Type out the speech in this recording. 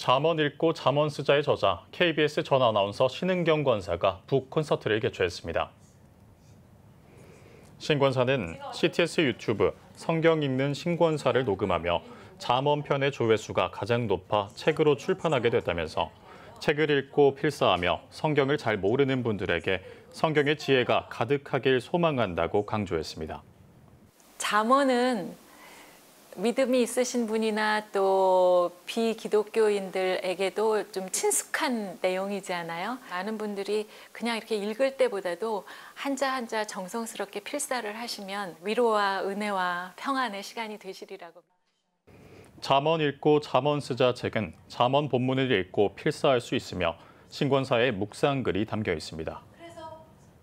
잠언 읽고 잠언 쓰자의 저자 KBS 전 아나운서 신은경 권사가 북 콘서트를 개최했습니다. 신 권사는 CTS 유튜브 성경 읽는 신 권사를 녹음하며 잠언 편의 조회수가 가장 높아 책으로 출판하게 됐다면서 책을 읽고 필사하며 성경을 잘 모르는 분들에게 성경의 지혜가 가득하길 소망한다고 강조했습니다. 잠언은 믿음이 있으신 분이나 또 비기독교인들에게도 좀 친숙한 내용이잖아요. 많은 분들이 그냥 이렇게 읽을 때보다도 한자 한자 정성스럽게 필사를 하시면 위로와 은혜와 평안의 시간이 되시리라고. 잠언 읽고 잠언 쓰자 책은 잠언 본문을 읽고 필사할 수 있으며 신권사의 묵상글이 담겨 있습니다.